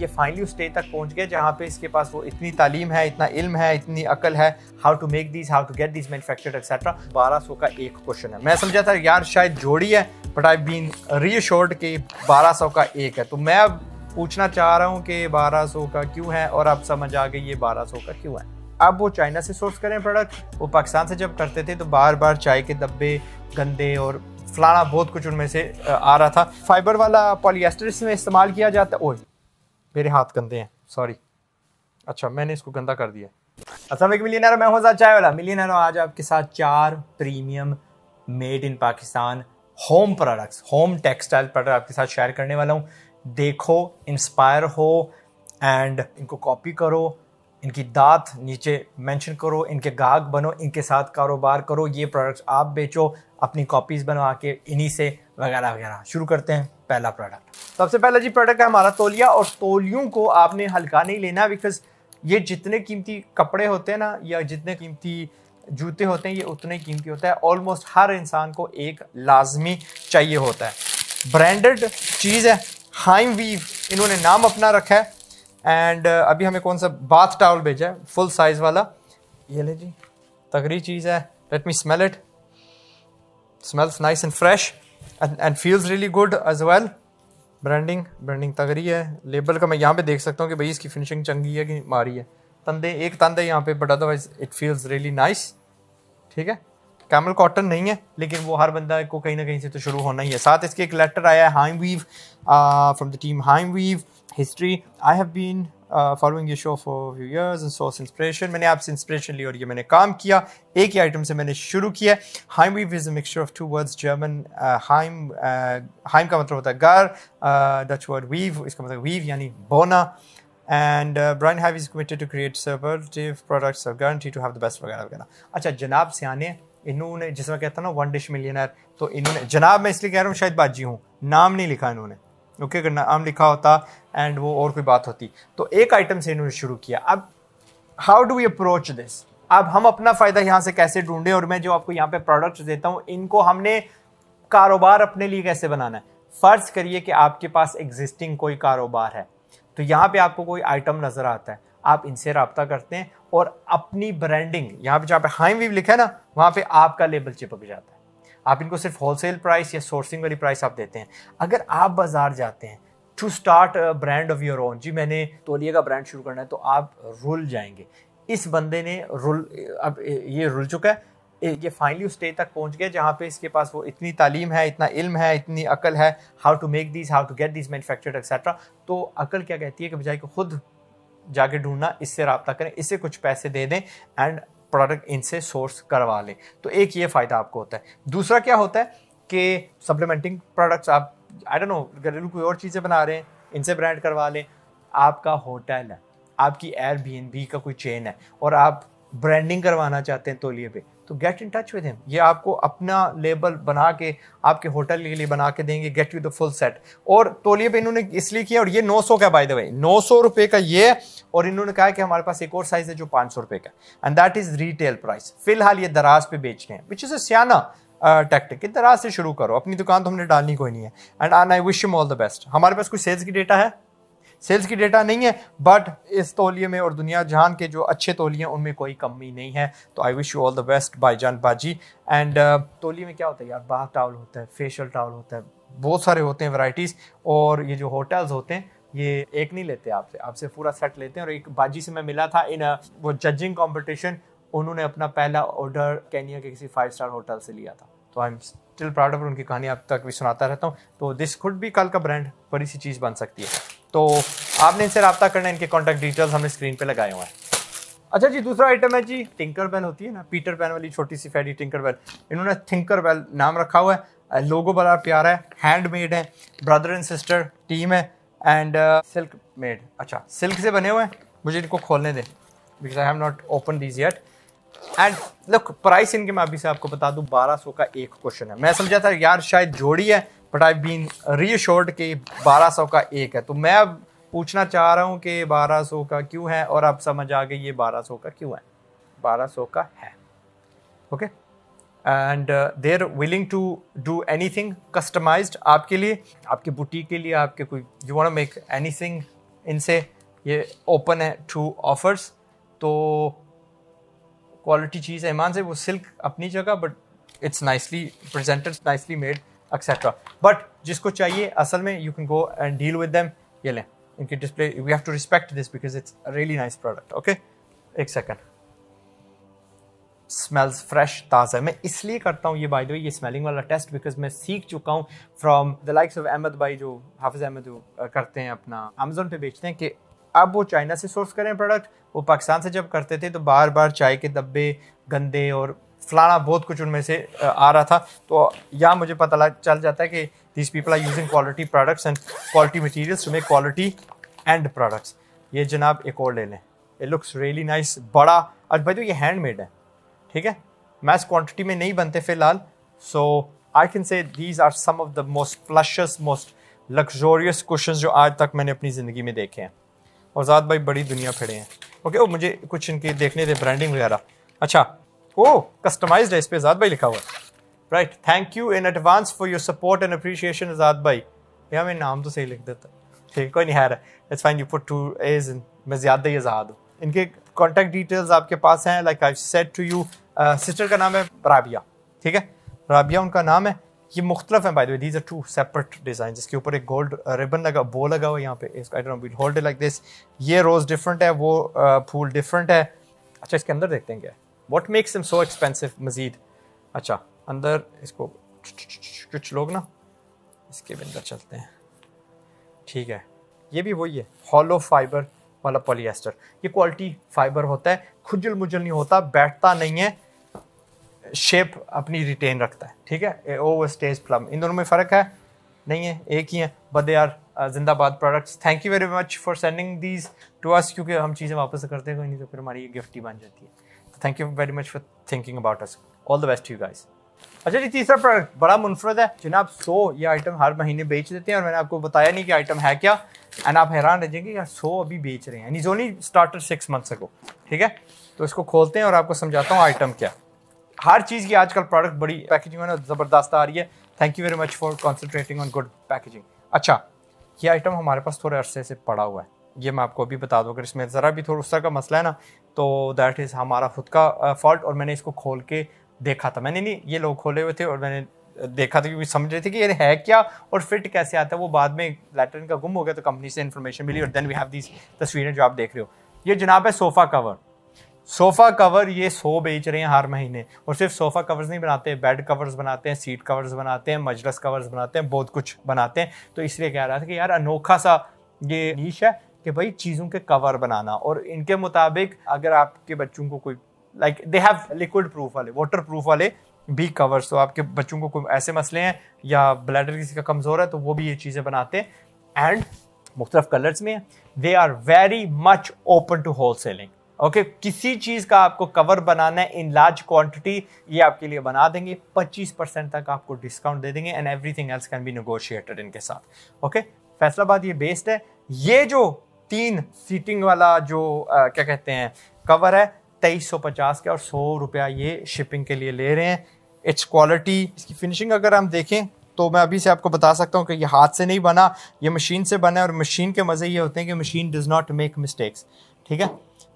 ये फाइनली उस स्टेज तक पहुंच गए जहाँ पे इसके पास वो इतनी तालीम है इतना इल्म है इतनी अकल है how to make these how to get these manufacture etcetera बारह सौ का एक क्वेश्चन है मैं समझा था यार शायद जोड़ी है बट आई बीन रीअश्योर्ड कि बारह सौ का एक है तो मैं अब पूछना चाह रहा हूँ कि बारह सौ का क्यों है और अब समझ आ गई ये बारह सौ का क्यों है अब वो चाइना से सोर्स करें प्रोडक्ट वो पाकिस्तान से जब करते थे तो बार बार चाय के डब्बे गंदे और फलाना बहुत कुछ उनमें से आ रहा था फाइबर वाला पॉलिएस्टर इसमें इस्तेमाल किया जाता है ओए मेरे हाथ गंदे हैं सॉरी अच्छा मैंने इसको गंदा कर दिया असल मिलियनर मैं हूँ चाय वाला मिलियनर आज आपके साथ चार premium made in Pakistan home products home textile product आपके साथ शेयर करने वाला हूँ देखो इंस्पायर हो एंड इनको कॉपी करो इनकी दात नीचे मेंशन करो इनके गाहक बनो इनके साथ कारोबार करो ये प्रोडक्ट्स आप बेचो अपनी कॉपीज़ बनवा के इन्हीं से वगैरह वगैरह शुरू करते हैं पहला प्रोडक्ट सबसे पहला जी प्रोडक्ट है हमारा तोलिया और तोलियों को आपने हल्का नहीं लेना बिकॉज ये जितने कीमती कपड़े होते हैं ना या जितने कीमती जूते होते हैं ये उतने कीमती होता है ऑलमोस्ट हर इंसान को एक लाजमी चाहिए होता है ब्रांडेड चीज़ है हाइम वीव इन्होंने नाम अपना रखा है एंड uh, अभी हमें कौन सा बाथ टावल भेजा है फुल साइज वाला ये ले जी तगड़ी चीज़ है let me smell it smells nice and fresh and feels really good as well branding branding तगड़ी है लेबल का मैं यहाँ पे देख सकता हूँ कि भाई इसकी फिनिशिंग चंगी है कि मारी है तंदे एक तंदे यहाँ पे but otherwise it feels really nice ठीक है कैमल कॉटन नहीं है लेकिन वो हर बंदा को कहीं ना कहीं से तो शुरू होना ही है साथ इसके एक लेटर आया है Heim Weave from the team Heim Weave history I have been following you show for few years and source inspiration मैंने आपसे इंस्परेशन ली और ये मैंने काम किया एक ही आइटम से मैंने शुरू किया Heim Weave is mixture of two words German Heim Heim का मतलब होता है गार डच वर्ड वीव इसका मतलब वीव यानी बोना and brand have is committed to create सर्वर्टिव products guarantee to have the best वगैरह वगैरह अच्छा जनाब से आने इन्होंने जिसमें कहता ना वन डिश मिलियनर तो इन्होंने जनाब मैं इसलिए कह रहा हूँ शायद बाजी हूँ नाम नहीं लिखा इन्होंने ओके अगर नाम लिखा होता एंड वो और कोई बात होती तो एक आइटम से इन्होंने शुरू किया अब how do we approach this अब हम अपना फ़ायदा यहाँ से कैसे ढूंढें और मैं जो आपको यहाँ पे प्रोडक्ट्स देता हूँ इनको हमने कारोबार अपने लिए कैसे बनाना है फ़र्ज़ करिए कि आपके पास एग्जिस्टिंग कोई कारोबार है तो यहाँ पे आपको कोई आइटम नज़र आता है आप इनसे रबता करते हैं और अपनी ब्रांडिंग यहाँ पे जहाँ पे हाइम वीव लिखा है ना वहाँ पे आपका लेबल चिपक जाता है आप इनको सिर्फ होलसेल प्राइस या सोर्सिंग वाली प्राइस आप देते हैं अगर आप बाज़ार जाते हैं to start brand of your own जी मैंने तोलिया का ब्रांड शुरू करना है तो आप रुल जाएंगे इस बंदे ने रुल अब ये रुल चुका है ये फाइनली उस स्टेज तक पहुंच गया जहाँ पे इसके पास वो इतनी तालीम है इतना इल्म है इतनी अकल है how to make this how to get this manufacture etcetera तो अकल क्या कहती है कि बजाय को खुद जाके ढूंढना इससे रबता करें इससे कुछ पैसे दे दें एंड प्रोडक्ट इनसे सोर्स करवा लें तो एक ये फ़ायदा आपको होता है दूसरा क्या होता है कि सप्लीमेंटिंग प्रोडक्ट्स आप आई डोंट नो घरेलू कोई और चीज़ें बना रहे हैं इनसे ब्रांड करवा लें आपका होटल है आपकी एयर बी एन बी का कोई चेन है और आप ब्रांडिंग करवाना चाहते हैं तोलिए पे तो get in touch with him ये आपको अपना लेबल बना के आपके होटल के लिए बना के देंगे get you the full set और तोलिए पे इन्होंने इसलिए किया और ये 900 का बाय द वे 900 रुपए का ये और इन्होंने कहा कि हमारे पास एक और साइज है जो पांच सौ रुपए का and that is retail price फिलहाल ये दराज पे बेच रहे हैं विच इज अ सियाना टैक्टिक uh, दराज से शुरू करो अपनी दुकान तो हमने डालनी कोई नहीं है and and I wish you all the best हमारे पास कोई सेल्स की डेटा है सेल्स की डेटा नहीं है बट इस तोलिए में और दुनिया जहान के जो अच्छे तोलिए हैं उनमें कोई कमी नहीं है तो I wish you all the best बाई जान बाजी एंड तोलिए में क्या होता है यार बाह टावल होता है फेशियल टावल होता है बहुत सारे होते हैं वराइटीज और ये जो होटल्स होते हैं ये एक नहीं लेते आपसे आपसे पूरा सेट लेते हैं और एक बाजी से मैं मिला था इन वो जजिंग कॉम्पिटिशन उन्होंने अपना पहला ऑर्डर कैनिया के किसी फाइव स्टार होटल से लिया था तो I am still proud of उनकी कहानी अब तक भी सुनाता रहता हूँ तो दिस खुड भी कल का ब्रांड बड़ी सी चीज़ बन सकती है तो आपने इनसे रब्ता करना इनके कॉन्टैक्ट डिटेल्स हमने स्क्रीन पर लगाए हुए हैं अच्छा जी दूसरा आइटम है जी टिंकर बेल होती है ना पीटर पैन वाली छोटी सी फैडी टिंकर बेल इन्होंने थिंकर बेल नाम रखा हुआ है लोगो बड़ा प्यारा है हैंडमेड है ब्रदर एंड सिस्टर टीम है एंड सिल्क मेड अच्छा सिल्क से बने हुए हैं मुझे इनको खोलने दें because I have not open these yet and look price इनके मैं अभी से आपको बता दूं सौ का एक क्वेश्चन है मैं समझा था यार शायद जोड़ी है बट आई बीन रीअश्योर्ड कि सौ का एक है तो मैं अब पूछना चाह रहा हूँ कि बारह सौ का क्यों है और आप समझ आ गए ये बारह सौ का क्यों है बारह सौ का है okay okay? And they are willing to do anything customise आपके लिए आपके बुटीक के लिए आपके कोई you want make anything इनसे ये ओपन है टू ऑफर्स तो क्वालिटी चीज़ है ईमान से वो सिल्क अपनी जगह but it's nicely presented nicely made etcetera but जिसको चाहिए असल में you can go and deal with them ये लें इनकी display we have to respect this because it's really nice product okay एक सेकेंड स्मेल्स फ्रेश ताज़ा है मैं इसलिए करता हूँ ये बाय द वे ये स्मेलिंग वाला टेस्ट बिकॉज मैं सीख चुका हूँ from the likes of Ahmed भाई जो हाफिज़ अहमद करते हैं अपना अमेजोन पे बेचते हैं कि अब वो चाइना से सोर्स करें प्रोडक्ट वो पाकिस्तान से जब करते थे तो बार बार चाय के डब्बे गंदे और फलाना बहुत कुछ उनमें से आ रहा था तो यहाँ मुझे पता चल जाता है कि these people are using quality products and quality materials to make quality and products ये जनाब एक और ले लें इट लुक्स रियली नाइस बड़ा अच्छा भाई तो ये हैंडमेड है ठीक है मैस क्वांटिटी में नहीं बनते फिलहाल so I can say these are some of the most plush most luxurious question जो आज तक मैंने अपनी ज़िंदगी में देखे हैं और ज़्यादा भाई बड़ी दुनिया फिड़े हैं ओके ओ मुझे कुछ इनके देखने थे ब्रांडिंग वगैरह अच्छा ओ कस्टमाइज है इस पर आज़ाद भाई लिखा हुआ है right thank you in advance for your support and appreciation Azad भाई भैया मैं नाम तो सही लिख देता ठीक कोई नहीं है it's fine you for to as मैं ज़्यादा ही आज़ाद हूँ इनके कॉन्टैक्ट डिटेल्स आपके पास हैं like I said to you sister का नाम है राबिया ठीक है राबिया उनका नाम है ये मुख्तलफ है by these are two separate design जिसके ऊपर एक गोल्ड रिबन लगा वो लगा हुआ यहाँ पे इसका I don't hold like this ये रोज़ डिफरेंट है वो फूल डिफरेंट है अच्छा इसके अंदर देखते हैं क्या what makes em so expensive Majid अच्छा अंदर इसको कुछ लोग ना इसके अंदर चलते हैं ठीक है ये भी वही है हॉलो फाइबर वाला पॉलीएस्टर ये क्वालिटी फाइबर होता है खुजल मुजल नहीं होता बैठता नहीं है शेप अपनी रिटेन रखता है ठीक है ओवर स्टेज प्लम इन दोनों में फ़र्क है नहीं है एक ही है बद यार जिंदाबाद products thank you very much for sending these to us क्योंकि हम चीज़ें वापस करते हैं नहीं तो फिर हमारी गिफ्ट ही बन जाती है तो thank you very much for thinking about us all the best you guys अच्छा जी तीसरा प्रोडक्ट बड़ा मुनफरद है जिनाब सो ये आइटम हर महीने बेच देते हैं और मैंने आपको बताया नहीं कि आइटम है क्या एंड आप हैरान रह जाएंगे यार सो अभी बेच रहे हैं and is only starter six months ago ठीक है तो इसको खोलते हैं और आपको समझाता हूँ आइटम क्या हर चीज़ की आजकल प्रोडक्ट बड़ी पैकेजिंग में ना ज़बरदस्त आ रही है thank you very much for concentrating on good packaging अच्छा ये आइटम हमारे पास थोड़े अरसे से पड़ा हुआ है ये मैं आपको अभी बता दूँ अगर इसमें ज़रा भी थोड़ा सा का मसला है ना तो दैट इज़ हमारा खुद का फॉल्ट और मैंने इसको खोल के देखा था मैंने नहीं ये लोग खोले हुए थे और मैंने देखा था क्योंकि समझ रहे थे कि ये है क्या और फिट कैसे आता है वो बाद में लैटरिन का गुम हो गया तो कंपनी से इन्फॉर्मेशन मिली और देन वी हैव दीज तस्वीरें जो आप देख रहे हो ये जनाब है सोफ़ा कवर सोफ़ा कवर ये सो बेच रहे हैं हर महीने और सिर्फ सोफ़ा कवर्स नहीं बनाते बेड कवर्स बनाते हैं सीट कवर्स बनाते हैं मजलस कवर्स बनाते हैं बहुत कुछ बनाते हैं तो इसलिए कह रहा था कि यार अनोखा सा ये नीश है कि भाई चीज़ों के कवर बनाना और इनके मुताबिक अगर आपके बच्चों को कोई like they have liquid proof वाले वाटर प्रूफ वाले भी कवर्स तो आपके बच्चों को कोई ऐसे मसले हैं या ब्लैडर किसी का कमज़ोर है तो वो भी ये चीज़ें बनाते हैं एंड मुख्तफ कलर्स में they are very much open to whole selling okay okay, किसी चीज़ का आपको कवर बनाना है इन लार्ज क्वांटिटी ये आपके लिए बना देंगे 25 परसेंट तक आपको डिस्काउंट दे देंगे and everything else can be negotiated इनके साथ ओके okay? फैसलाबाद ये बेस्ड है ये जो तीन सीटिंग वाला जो आ, क्या कहते हैं कवर है तेईस सौ पचास का और सौ रुपया ये शिपिंग के लिए ले रहे हैं इट्स क्वालिटी इसकी फिनिशिंग अगर हम देखें तो मैं अभी से आपको बता सकता हूँ कि ये हाथ से नहीं बना ये मशीन से बना है और मशीन के मज़े ये होते हैं कि machine does not make mistakes ठीक है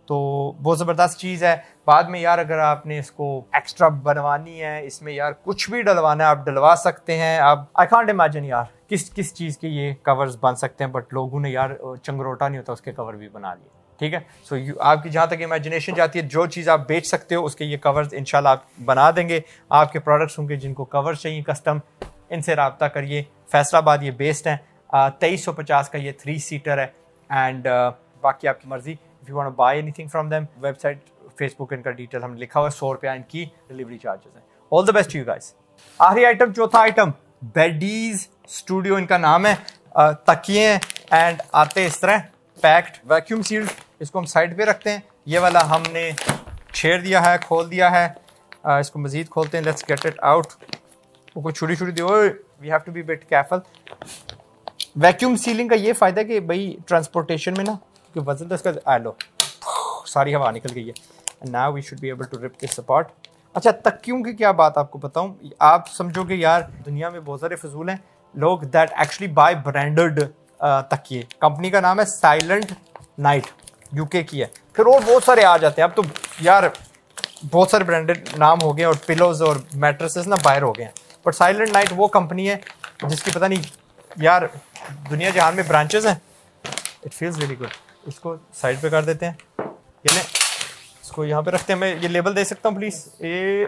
तो बहुत ज़बरदस्त चीज़ है बाद में यार अगर आपने इसको एक्स्ट्रा बनवानी है इसमें यार कुछ भी डलवाना है आप डलवा सकते हैं आप आई कॉन्ट इमेजिन यार किस किस चीज़ के ये कवर्स बन सकते हैं बट लोगों ने यार चंगरोटा नहीं होता उसके कवर भी बना लिए ठीक है सो so, आपकी जहाँ तक इमेजिनेशन जाती है जो चीज़ आप बेच सकते हो उसके ये कवर्स इन आप बना देंगे आपके प्रोडक्ट्स होंगे जिनको कवर चाहिए कस्टम इनसे रबता करिए फैसलाबाद ये बेस्ड हैं तेईस सौ पचास का ये थ्री सीटर है एंड बाकी आपकी मर्ज़ी if you want to buy anything from them website Facebook इनका डिटेल हमने लिखा हुआ है सौ रुपया इनकी डिलीवरी चार्जेस है all the best you guys आखिरी आइटम चौथा आइटम बेडीज स्टूडियो इनका नाम है तकिए एंड आते इस तरह पैक्ड वैक्यूम सील्ड इसको हम साइड पे रखते हैं ये वाला हमने छेड़ दिया है खोल दिया है आ, इसको मज़ीद खोलते हैं लेट्स गेट इट आउट वो कोई छुरी छुरी दियो we have to be bit careful vacuum sealing का ये फ़ायदा है कि भाई ट्रांसपोर्टेशन में ना क्योंकि वजन तो इसका आ लो सारी हवा निकल गई है and now we should be able to rip this apart अच्छा तकियों की क्या बात आपको बताऊँ आप समझोगे यार दुनिया में बहुत सारे फजूल हैं लोग दैट एक्चुअली बाय ब्रांडेड तकिए कंपनी का नाम है साइलेंट नाइट यूके की है फिर और बहुत सारे आ जाते हैं अब तो यार बहुत सारे ब्रांडेड नाम हो गए और पिलोज और मैट्रेसेस ना बाहर हो गए हैं बट साइलेंट नाइट वो कंपनी है जिसकी पता नहीं यार दुनिया जहान में ब्रांचेस हैं इट फील्स वेरी गुड इसको साइड पे कर देते हैं ये ले इसको यहाँ पे रखते हैं मैं ये लेबल दे सकता हूँ प्लीज़ ये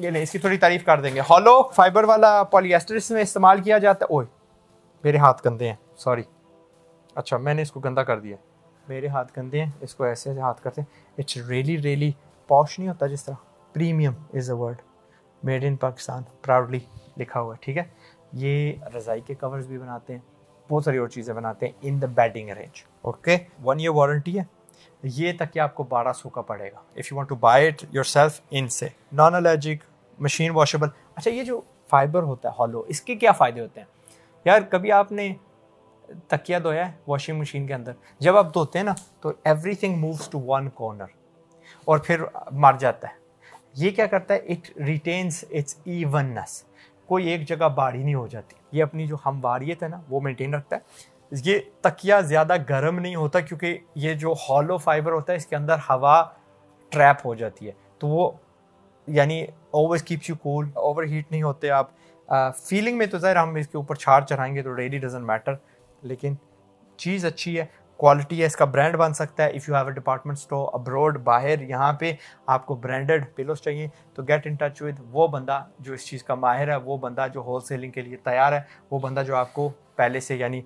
ये ले इसकी थोड़ी तारीफ कर देंगे हॉलो फाइबर वाला पॉलीएस्टर इसमें इस्तेमाल किया जाता है ओए मेरे हाथ गंदे हैं सॉरी अच्छा मैंने इसको गंदा कर दिया मेरे हाथ गंदे हैं इसको ऐसे ऐसे हाथ करते हैं इट्स रियली रियली पॉश नहीं होता जिस तरह premium is a word made in Pakistan proudly लिखा हुआ है ठीक है ये रज़ाई के कवर्स भी बनाते हैं बहुत सारी और चीज़ें बनाते हैं in the bedding range okay one year warranty है ये तक आपको बारह सौ का पड़ेगा if you want to buy it yourself इन से नॉन एलर्जिक मशीन वॉशेबल अच्छा ये जो फाइबर होता है हॉलो इसके क्या फ़ायदे होते हैं यार कभी आपने तकिया धोया है वॉशिंग मशीन के अंदर जब आप धोते हैं ना तो everything moves to one corner और फिर मर जाता है ये क्या करता है इट रिटेन्स इट्स ईवननेस कोई एक जगह बाढ़ी नहीं हो जाती ये अपनी जो हमवारीत है ना वो मेंटेन रखता है ये तकिया ज़्यादा गर्म नहीं होता क्योंकि ये जो हॉलो फाइबर होता है इसके अंदर हवा ट्रैप हो जाती है तो वो यानी over keeps you cool overheat नहीं होते आप फीलिंग में तो ज़ाहिर हम इसके ऊपर छाड़ चढ़ाएंगे तो रेडी डजेंट मैटर लेकिन चीज़ अच्छी है क्वालिटी है इसका ब्रांड बन सकता है if you have a department store abroad बाहर यहाँ पे आपको ब्रांडेड पिलोस चाहिए तो गेट इन टच विद वो बंदा जो इस चीज़ का माहिर है वो बंदा जो होल सेलिंग के लिए तैयार है वो बंदा जो आपको पहले से यानी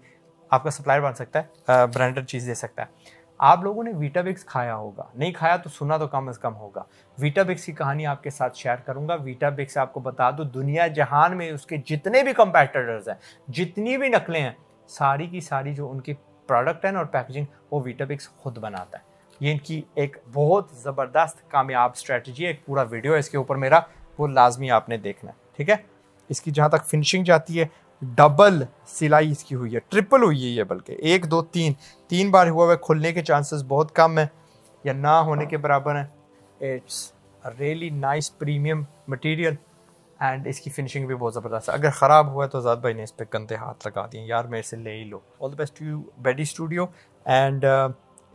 आपका सप्लायर बन सकता है ब्रांडेड चीज़ दे सकता है आप लोगों ने वीटाबिक्स खाया होगा नहीं खाया तो सुना तो कम अज कम होगा वीटाबिक्स की कहानी आपके साथ शेयर करूंगा वीटाबिक्स आपको बता दूं दुनिया जहान में उसके जितने भी कंपेटिटर्स हैं जितनी भी नकलें हैं सारी की सारी जो उनकी प्रोडक्ट है और पैकेजिंग वो वीटाबिक्स खुद बनाता है ये इनकी एक बहुत ज़बरदस्त कामयाब स्ट्रैटेजी है एक पूरा वीडियो है इसके ऊपर मेरा वो लाजमी आपने देखना है ठीक है इसकी जहाँ तक फिनिशिंग जाती है डबल सिलाई इसकी हुई है ट्रिपल हुई है ये बल्कि एक दो तीन तीन बार हुआ हुआ खुलने के चांसेस बहुत कम है या ना होने के बराबर है it's really nice premium material and इसकी फिनिशिंग भी बहुत ज़बरदस्त है अगर ख़राब हुआ तो आज़ाद भाई ने इस पर कंधे हाथ लगा दिए यार मेरे से ले ही लो all the best you Bedi studio and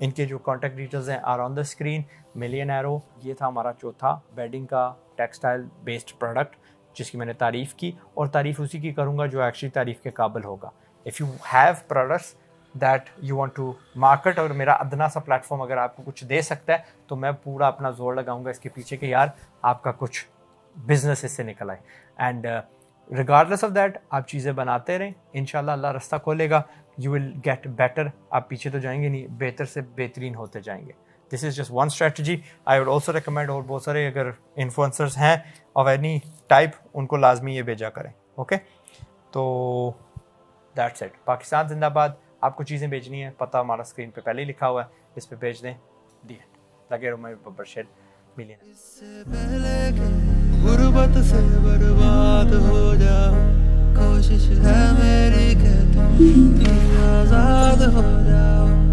इनके जो कॉन्टैक्ट डिटेल्स हैं are on the screen million arrow ये था हमारा चौथा बेडिंग का टेक्सटाइल बेस्ड प्रोडक्ट जिसकी मैंने तारीफ़ की और तारीफ़ उसी की करूँगा जो एक्चुअली तारीफ़ के काबिल होगा if you have products that you want to market और मेरा अदना सा प्लेटफॉर्म अगर आपको कुछ दे सकता है तो मैं पूरा अपना जोर लगाऊंगा इसके पीछे कि यार आपका कुछ बिजनेस इससे निकल आए एंड रिगार्डलेस ऑफ दैट आप चीज़ें बनाते रहें इन अल्लाह रास्ता खोलेगा यू विल गेट बेटर आप पीछे तो जाएंगे नहीं बेहतर से बेहतरीन होते जाएंगे this is just one strategy I would also recommend और बहुत सारे अगर इन्फ्लुंसर्स हैं ऑफ एनी टाइप उनको लाजमी ये भेजा करें ओके तो दैट्स इट पाकिस्तान जिंदाबाद आपको चीज़ें भेजनी है पता हमारा स्क्रीन पे पहले ही लिखा हुआ है इस पर भेज दें दिए लगे रहो शेड मिलियन गुरबत से बर्बाद हो जाओ कोशिश है मेरी के तुम आजाद हो जाओ